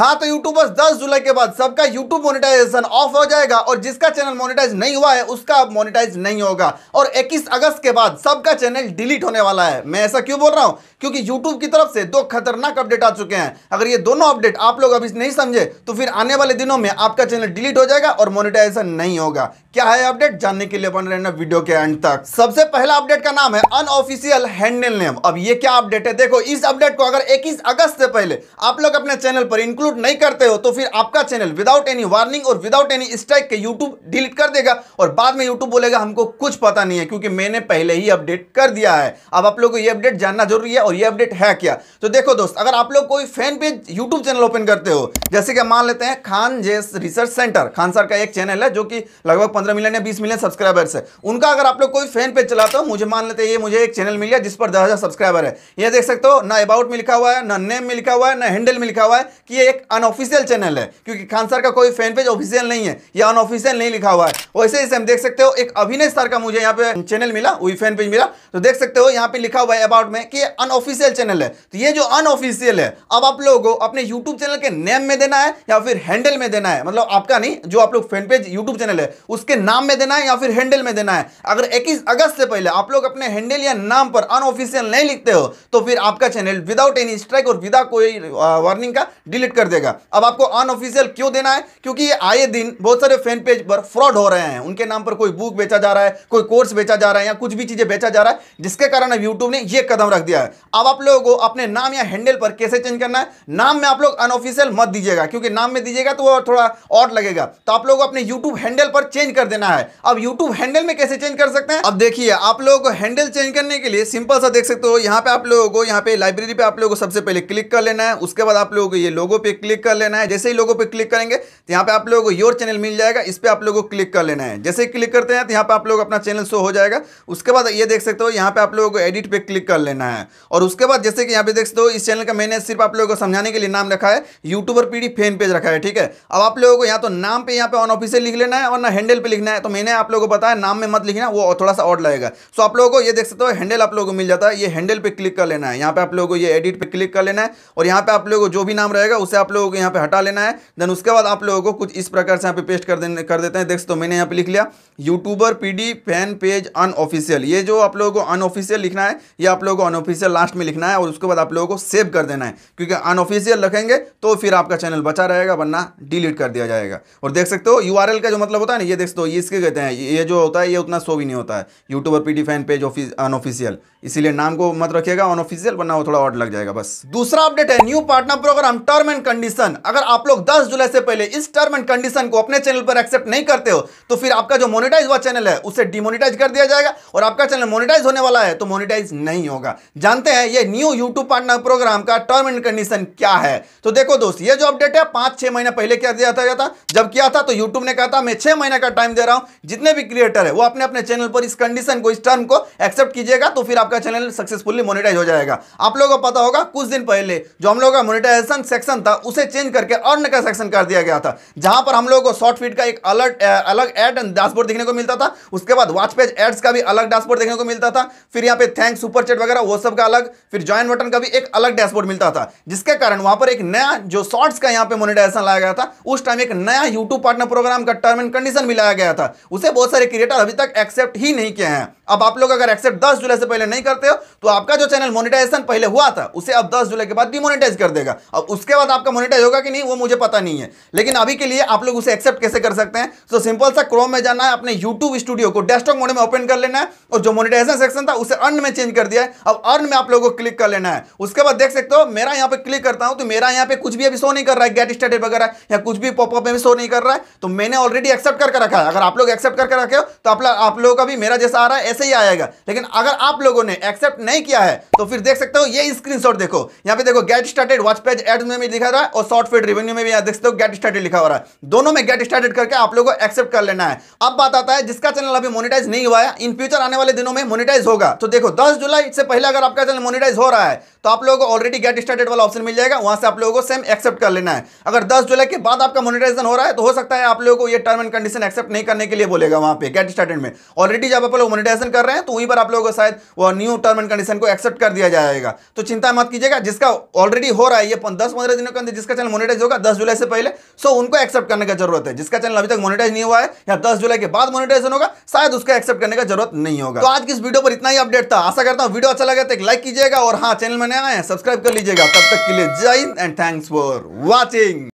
हाँ तो यूट्यूबर्स 10 जुलाई के बाद सबका यूट्यूब मोनेटाइजेशन ऑफ हो जाएगा और जिसका चैनल मोनेटाइज नहीं हुआ है उसका अब मोनेटाइज नहीं होगा और 21 अगस्त के बाद सबका चैनल डिलीट होने वाला है मैं ऐसा क्यों बोल रहा हूँ क्योंकि यूट्यूब की तरफ से दो खतरनाक अपडेट आ चुके हैं अगर ये दोनों अपडेट आप लोग अभी नहीं समझे तो फिर आने वाले दिनों में आपका चैनल डिलीट हो जाएगा और मोनिटाइजेशन नहीं होगा क्या है अपडेट जानने के लिए बन रहना वीडियो के एंड तक सबसे पहला अपडेट का नाम है अनऑफिशियल हैंडल नेम अब ये क्या अपडेट है देखो इस अपडेट को अगर इक्कीस अगस्त से पहले आप लोग अपने चैनल पर इंक्लूड इंक्लूड नहीं करते हो तो फिर आपका चैनल विदाउट एनी वार्निंग और विदाउट एनी स्ट्राइक के यूट्यूब डिलीट कर देगा और बाद में यूट्यूब बोलेगा हमको कुछ पता नहीं है क्योंकि मैंने पहले ही अपडेट कर दिया है अब आप लोग को यह अपडेट जानना जरूरी है और यह अपडेट है क्या तो देखो दोस्त अगर आप लोग कोई fan page YouTube channel open करते हो जैसे कि मान लेते हैं खान जेस रिसर्च सेंटर खान सर का एक चैनल है जो कि लगभग पंद्रह मिलियन या बीस मिलियन सब्सक्राइबर्स है उनका अगर आप लोग कोई फैन पेज चलाते हो मुझे मान लेते हैं ये मुझे एक चैनल मिल गया जिस पर दस सब्सक्राइबर है यह देख सकते हो ना अबाउट में लिखा हुआ है ना नेम में लिखा हुआ है ना हैंडल में लिखा हुआ है कि ये एक एक अनऑफिशियल चैनल है क्योंकि खान सर का कोई फैन पेज ऑफिशियल नहीं है या अनऑफिशियल नहीं लिखा हुआ है वैसे जैसे हम देख सकते हो एक अभिनय सर का मुझे यहाँ पे चैनल मिला वही फैन पेज मिला तो देख सकते हो यहाँ पे लिखा हुआ है अबाउट में कि अनऑफिशियल चैनल है तो ये जो अनऑफिशियल है अब आप लोगों को अपने यूट्यूब चैनल के नेम में देना है या फिर हैंडल में देना है मतलब आपका नहीं जो आप लोग फैन पेज यूट्यूब चैनल है उसके नाम में देना है या फिर हैंडल में देना है अगर इक्कीस अगस्त से पहले आप लोग अपने हैंडल या नाम पर अनऑफिशियल नहीं लिखते हो तो फिर आपका चैनल विदाउट एनी स्ट्राइक और विदाउट कोई वार्निंग का डिलीट कर देगा अब आपको अनऑफिशियल क्यों देना है क्योंकि ये आए दिन बहुत सारे फैन पेज पर फ्रॉड हो रहे हैं उनके नाम पर कोई बुक बेचा जा रहा है कोई कोर्स बेचा जा रहा है या कुछ भी चीज़ें बेचा जा रहा है जिसके कारण अब यूट्यूब ने यह कदम रख दिया है अब आप लोगों को अपने नाम या हैंडल पर कैसे चेंज करना है नाम में आप लोग अनऑफिशियल मत दीजिएगा क्योंकि नाम में दीजिएगा तो थोड़ा और लगेगा तो आप लोग अपने यूट्यूब हैंडल पर चेंज कर देना है अब यूट्यूब हैंडल में कैसे चेंज कर सकते हैं अब देखिए आप लोगों को हैंडल चेंज करने के लिए सिंपल सा देख सकते हो यहाँ पे आप लोगों को यहाँ पे लाइब्रेरी पे आप लोगों को सबसे पहले क्लिक कर लेना है उसके बाद आप लोगों को ये लोगों पे पे क्लिक कर लेना है जैसे ही लोगों पे क्लिक करेंगे तो यहाँ पे आप लोगों को योर चैनल मिल जाएगा इस पर आप लोगों को क्लिक कर लेना है जैसे ही क्लिक करते हैं तो यहाँ पे आप लोग अपना चैनल शो हो जाएगा उसके बाद ये देख सकते हो यहाँ पे आप लोगों को एडिट पे क्लिक कर लेना है और उसके बाद जैसे कि यहाँ पे देख सकते हो इस चैनल का मैंने सिर्फ आप लोगों को समझाने के लिए नाम रखा है यूट्यूबर पीढ़ी फैन पेज रखा है ठीक है अब आप लोगों को यहाँ तो नाम पे यहाँ पे ऑन ऑफिसियल लिख लेना है और ना हैंडल पर लिखना है तो मैंने आप लोगों को बताया नाम में मत लिखना वो थोड़ा सा ऑर्ड लगेगा सो आप लोगों को ये देख सकते हो हैंडल आप लोगों को मिल जाता है ये हैंडल पर क्लिक कर लेना है यहाँ पे आप लोगों को ये एडिट पर क्लिक कर लेना है और यहाँ पे आप लोगों को जो भी नाम रहेगा उसे आप लोगों को यहाँ पे हटा लेना है देन उसके बाद आप लोगों को कुछ इस प्रकार से यहाँ पे पेस्ट कर देने कर देते हैं देख तो मैंने यहाँ पे लिख लिया YouTuber PD fan page unofficial ये जो आप लोगों को अनऑफिशियल लिखना है ये आप लोगों को अनऑफिशियल लास्ट में लिखना है और उसके बाद आप लोगों को सेव कर देना है क्योंकि अनऑफिशियल रखेंगे तो फिर आपका चैनल बचा रहेगा वरना डिलीट कर दिया जाएगा और देख सकते हो यू का जो मतलब होता है ना ये देख सकते हो इसके कहते हैं ये जो होता है ये उतना शो भी नहीं होता है YouTuber P fan page unofficial इसीलिए नाम को मत रखिएगा अनऑफिशियल वरना वो थोड़ा ऑर्ड लग जाएगा बस दूसरा अपडेट है new partner program term and condition अगर आप लोग 10 जुलाई से पहले इस टर्म एंड कंडीशन को अपने चैनल पर एक्सेप्ट नहीं करते हो तो फिर आपका जो मोनिटाइज हुआ चैनल है उसे डिमोनिटाइज कर दिया जाएगा और आपका चैनल मोनिटाइज होने वाला है तो मोनिटाइज नहीं होगा जानते हैं ये न्यू यूट्यूब पार्टनर प्रोग्राम का टर्म एंड कंडीशन क्या है तो देखो दोस्त ये जो अपडेट है पांच छह महीने पहले क्या दिया था, था जब किया था तो यूट्यूब ने कहा था मैं छह महीने का टाइम दे रहा हूं जितने भी क्रिएटर है वो अपने अपने चैनल पर इस कंडीशन को इस टर्म को एक्सेप्ट कीजिएगा तो फिर आपका चैनल सक्सेसफुली मोनिटाइज हो जाएगा आप लोगों को पता होगा कुछ दिन पहले जो हम लोग का मोनिटाइजेशन सेक्शन था उसे चेंज करके अर्न का सेक्शन कर दिया गया था जहां पर हम लोगों को शॉर्ट फीड का एक अलग अलग एड डैशबोर्ड देखने को मिलता था उसके बाद वॉच पेज एड्स का भी अलग डैशबोर्ड देखने को मिलता था फिर यहाँ पे थैंक सुपर चेट वगैरह वो सब का अलग फिर ज्वाइन बटन का भी एक अलग डैशबोर्ड मिलता था जिसके कारण वहां पर एक नया जो शॉर्ट्स का यहाँ पे मोनिटाइजेशन लाया गया था उस टाइम एक नया यूट्यूब पार्टनर प्रोग्राम का टर्म एंड कंडीशन भी लाया गया था उसे बहुत सारे क्रिएटर अभी तक एक्सेप्ट ही नहीं किए हैं अब आप लोग अगर एक्सेप्ट दस जुलाई से पहले नहीं करते हो तो आपका जो चैनल मोनिटाइजेशन पहले हुआ था उसे अब दस जुलाई के बाद डिमोनिटाइज कर देगा अब उसके बाद आपका आपका मोनिटाइज होगा कि नहीं वो मुझे पता नहीं है लेकिन अभी के लिए आप लोग उसे एक्सेप्ट कैसे कर सकते हैं तो सिंपल सा क्रोम में जाना है अपने यूट्यूब स्टूडियो को डेस्कटॉप मोड में ओपन कर लेना है और जो मोनिटाइजेशन सेक्शन था उसे अर्न में चेंज कर दिया है अब अर्न में आप लोगों को क्लिक कर लेना है उसके बाद देख सकते हो मेरा यहाँ पे क्लिक करता हूँ तो मेरा यहाँ पे कुछ भी अभी शो नहीं कर रहा है गेट स्टेटेड वगैरह या कुछ भी पॉपअप में भी शो नहीं कर रहा है तो मैंने ऑलरेडी एक्सेप्ट करके रखा है अगर आप लोग एक्सेप्ट करके रखे हो तो आप, लोगों का भी मेरा जैसा आ रहा है ऐसे ही आएगा लेकिन अगर आप लोगों ने एक्सेप्ट नहीं किया है तो फिर देख सकते हो ये स्क्रीनशॉट देखो यहाँ पे देखो get started watch page ad में भी दिखा रहा रहा है और शॉर्ट फिट रिवेन्यू में भी देख सकते हो गेट स्टार्टेड लिखा हो रहा है दोनों में गेट स्टार्टेड करके आप लोगों को एक्सेप्ट कर लेना है अब बात आता है जिसका चैनल अभी मोनिटाइज नहीं हुआ है इन फ्यूचर आने वाले दिनों में मोनिटाइज होगा तो देखो दस जुलाई से पहले अगर आपका चैनल मोनिटाइज हो रहा है तो आप लोगों को ऑलरेडी गेट स्टार्टेड वाला ऑप्शन मिल जाएगा वहां से आप लोगों को सेम एक्सेप्ट कर लेना है अगर दस जुलाई के बाद आपका मोनिटाइजेशन हो रहा है तो हो सकता है आप लोगों को ये टर्म एंड कंडीशन एक्सेप्ट नहीं करने के लिए बोलेगा वहां पे गेट स्टार्टेड में ऑलरेडी जब आप लोग मोनिटाइजेशन कर रहे हैं तो वहीं पर आप लोगों को शायद वो न्यू टर्म एंड कंडीशन को एक्सेप्ट कर दिया जाएगा तो चिंता मत कीजिएगा जिसका ऑलरेडी हो रहा है ये दस पंद्रह दिनों के थे जिसका चैनल मोनेटाइज होगा दस जुलाई से पहले सो उनको एक्सेप्ट करने का जरूरत है जिसका चैनल अभी तक मोनेटाइज नहीं हुआ है या दस जुलाई के बाद मोनेटाइजेशन होगा शायद उसका एक्सेप्ट करने का जरूरत नहीं होगा तो आज की इस वीडियो पर इतना ही अपडेट था आशा करता हूँ वीडियो अच्छा लगा तो एक लाइक कीजिएगा और हाँ चैनल में नया है सब्सक्राइब कर लीजिएगा तब तक के लिए Jai Hind and thanks for watching